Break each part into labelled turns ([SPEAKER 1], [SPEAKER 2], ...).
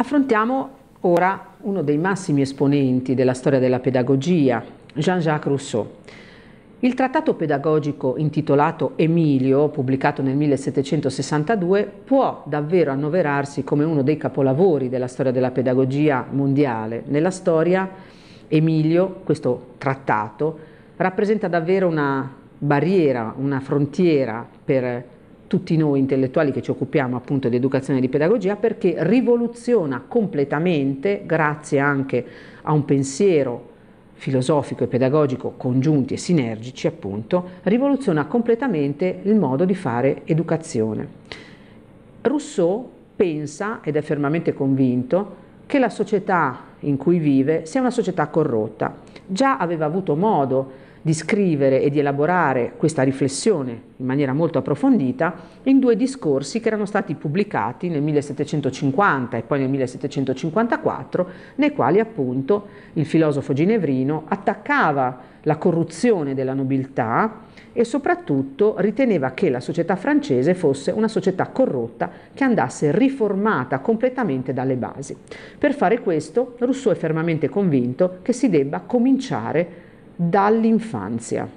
[SPEAKER 1] Affrontiamo ora uno dei massimi esponenti della storia della pedagogia, Jean-Jacques Rousseau. Il trattato pedagogico intitolato Emilio, pubblicato nel 1762, può davvero annoverarsi come uno dei capolavori della storia della pedagogia mondiale. Nella storia Emilio, questo trattato, rappresenta davvero una barriera, una frontiera per tutti noi intellettuali che ci occupiamo appunto di educazione e di pedagogia perché rivoluziona completamente, grazie anche a un pensiero filosofico e pedagogico congiunti e sinergici appunto, rivoluziona completamente il modo di fare educazione. Rousseau pensa, ed è fermamente convinto, che la società in cui vive sia una società corrotta. Già aveva avuto modo di scrivere e di elaborare questa riflessione in maniera molto approfondita in due discorsi che erano stati pubblicati nel 1750 e poi nel 1754, nei quali appunto il filosofo ginevrino attaccava la corruzione della nobiltà e soprattutto riteneva che la società francese fosse una società corrotta che andasse riformata completamente dalle basi. Per fare questo Rousseau è fermamente convinto che si debba cominciare dall'infanzia.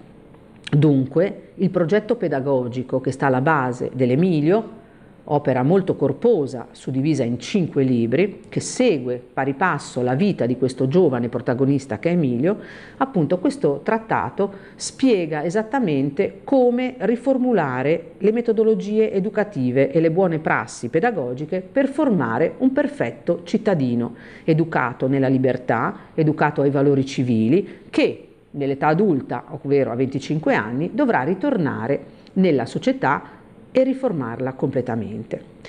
[SPEAKER 1] Dunque, il progetto pedagogico che sta alla base dell'Emilio, opera molto corposa, suddivisa in cinque libri, che segue pari passo la vita di questo giovane protagonista che è Emilio, appunto questo trattato spiega esattamente come riformulare le metodologie educative e le buone prassi pedagogiche per formare un perfetto cittadino, educato nella libertà, educato ai valori civili, che nell'età adulta, ovvero a 25 anni, dovrà ritornare nella società e riformarla completamente.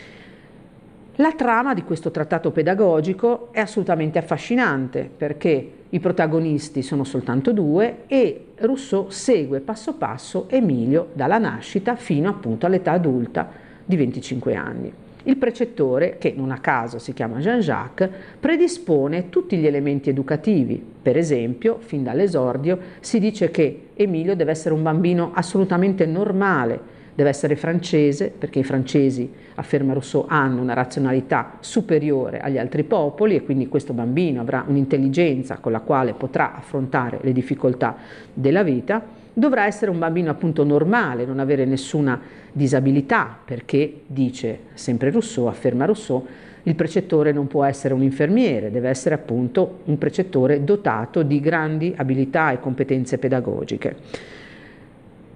[SPEAKER 1] La trama di questo trattato pedagogico è assolutamente affascinante perché i protagonisti sono soltanto due e Rousseau segue passo passo Emilio dalla nascita fino appunto all'età adulta di 25 anni. Il precettore, che non a caso si chiama Jean-Jacques, predispone tutti gli elementi educativi. Per esempio, fin dall'esordio si dice che Emilio deve essere un bambino assolutamente normale, deve essere francese, perché i francesi, afferma Rousseau, hanno una razionalità superiore agli altri popoli e quindi questo bambino avrà un'intelligenza con la quale potrà affrontare le difficoltà della vita. Dovrà essere un bambino appunto normale, non avere nessuna disabilità, perché, dice sempre Rousseau, afferma Rousseau, il precettore non può essere un infermiere, deve essere appunto un precettore dotato di grandi abilità e competenze pedagogiche.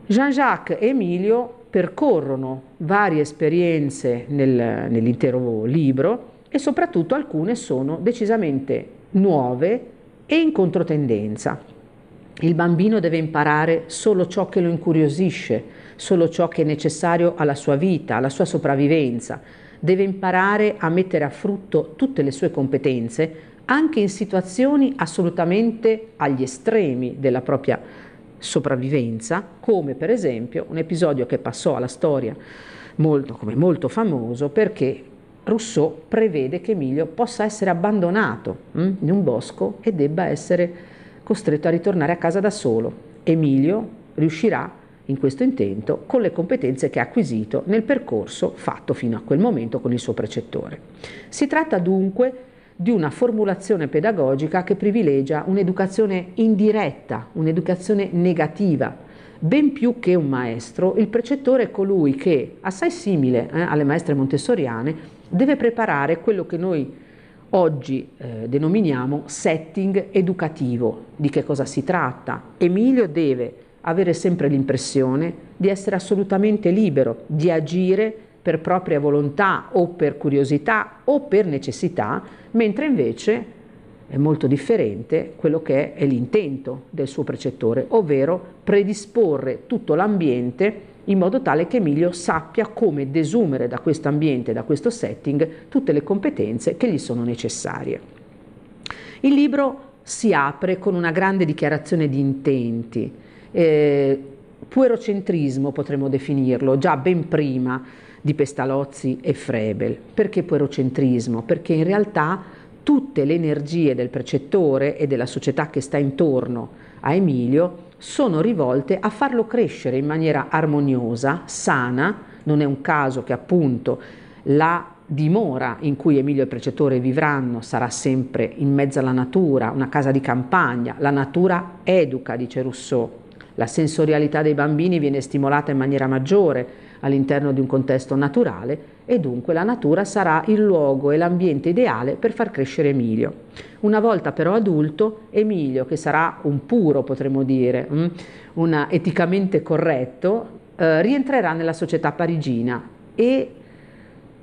[SPEAKER 1] Jean-Jacques e Emilio percorrono varie esperienze nel, nell'intero libro e soprattutto alcune sono decisamente nuove e in controtendenza. Il bambino deve imparare solo ciò che lo incuriosisce, solo ciò che è necessario alla sua vita, alla sua sopravvivenza. Deve imparare a mettere a frutto tutte le sue competenze, anche in situazioni assolutamente agli estremi della propria sopravvivenza, come per esempio un episodio che passò alla storia molto, come molto famoso perché Rousseau prevede che Emilio possa essere abbandonato mm, in un bosco e debba essere costretto a ritornare a casa da solo. Emilio riuscirà in questo intento con le competenze che ha acquisito nel percorso fatto fino a quel momento con il suo precettore. Si tratta dunque di di una formulazione pedagogica che privilegia un'educazione indiretta, un'educazione negativa. Ben più che un maestro, il precettore è colui che, assai simile eh, alle maestre montessoriane, deve preparare quello che noi oggi eh, denominiamo setting educativo. Di che cosa si tratta? Emilio deve avere sempre l'impressione di essere assolutamente libero, di agire per propria volontà o per curiosità o per necessità, mentre invece è molto differente quello che è l'intento del suo precettore, ovvero predisporre tutto l'ambiente in modo tale che Emilio sappia come desumere da questo ambiente, da questo setting, tutte le competenze che gli sono necessarie. Il libro si apre con una grande dichiarazione di intenti, eh, puerocentrismo potremmo definirlo, già ben prima, di Pestalozzi e Frebel. Perché puerocentrismo? Perché in realtà tutte le energie del precettore e della società che sta intorno a Emilio sono rivolte a farlo crescere in maniera armoniosa, sana, non è un caso che appunto la dimora in cui Emilio e il precettore vivranno sarà sempre in mezzo alla natura, una casa di campagna, la natura educa, dice Rousseau, la sensorialità dei bambini viene stimolata in maniera maggiore, all'interno di un contesto naturale e dunque la natura sarà il luogo e l'ambiente ideale per far crescere Emilio. Una volta però adulto, Emilio, che sarà un puro, potremmo dire, mm, un eticamente corretto, eh, rientrerà nella società parigina e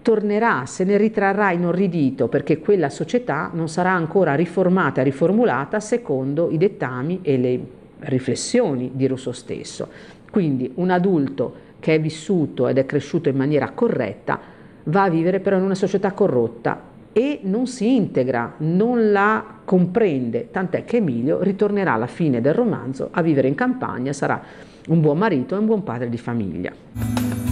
[SPEAKER 1] tornerà, se ne ritrarrà inorridito perché quella società non sarà ancora riformata e riformulata secondo i dettami e le riflessioni di Rousseau stesso. Quindi un adulto che è vissuto ed è cresciuto in maniera corretta, va a vivere però in una società corrotta e non si integra, non la comprende, tant'è che Emilio ritornerà alla fine del romanzo a vivere in campagna, sarà un buon marito e un buon padre di famiglia.